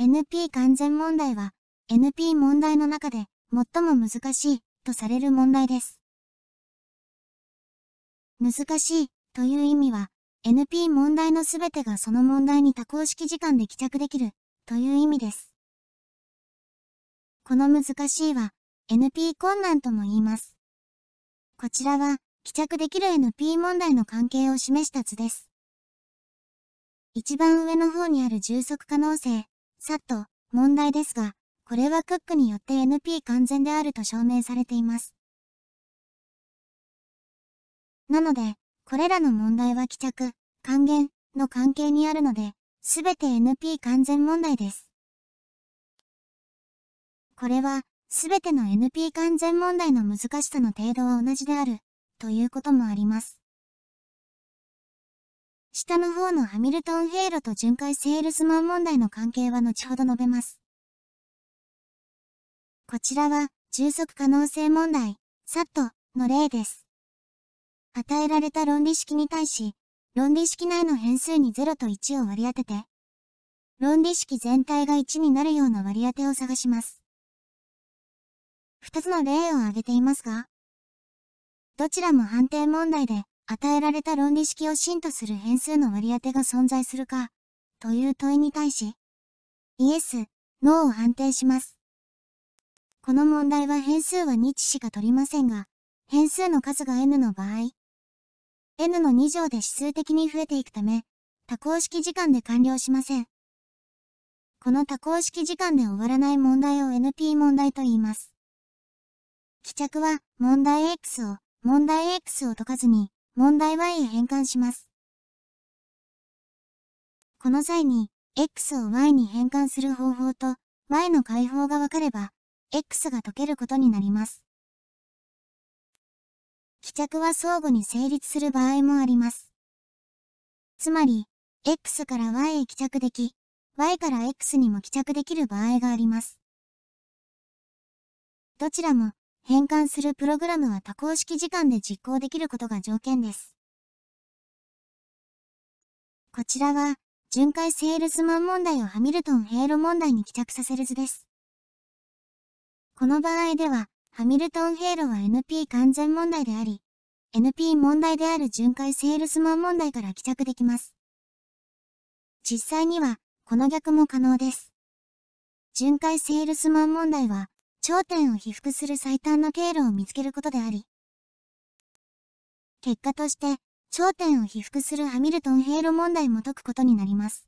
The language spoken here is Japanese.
NP 完全問題は、NP 問題の中で最も難しいとされる問題です。難しいという意味は、NP 問題のすべてがその問題に多項式時間で帰着できるという意味です。この難しいは NP 困難とも言います。こちらは帰着できる NP 問題の関係を示した図です。一番上の方にある充足可能性さっと、問題ですが、これはクックによって NP 完全であると証明されています。なので、これらの問題は帰着、還元の関係にあるので、すべて NP 完全問題です。これは、すべての NP 完全問題の難しさの程度は同じである、ということもあります。下の方のハミルトンヘイロと巡回セールスマン問題の関係は後ほど述べます。こちらは、充足可能性問題、サットの例です。与えられた論理式に対し、論理式内の変数に0と1を割り当てて、論理式全体が1になるような割り当てを探します。2つの例を挙げていますが、どちらも判定問題で、与えられた論理式を真とする変数の割り当てが存在するか、という問いに対し、イエス、ノーを判定します。この問題は変数は日しか取りませんが、変数の数が n の場合、n の2乗で指数的に増えていくため、多項式時間で完了しません。この多項式時間で終わらない問題を NP 問題と言います。帰着は問題 X を問題 X を解かずに問題 y へ変換します。この際に、x を y に変換する方法と y の解放が分かれば、x が解けることになります。帰着は相互に成立する場合もあります。つまり、x から y へ帰着でき、y から x にも帰着できる場合があります。どちらも変換するプログラムは多項式時間で実行できることが条件です。こちらは、巡回セールスマン問題をハミルトン・ヘイロ問題に帰着させる図です。この場合では、ハミルトン・ヘイロは NP 完全問題であり、NP 問題である巡回セールスマン問題から帰着できます。実際には、この逆も可能です。巡回セールスマン問題は、頂点を被覆する最短の経路を見つけることであり、結果として、頂点を被覆するハミルトンヘ経路問題も解くことになります。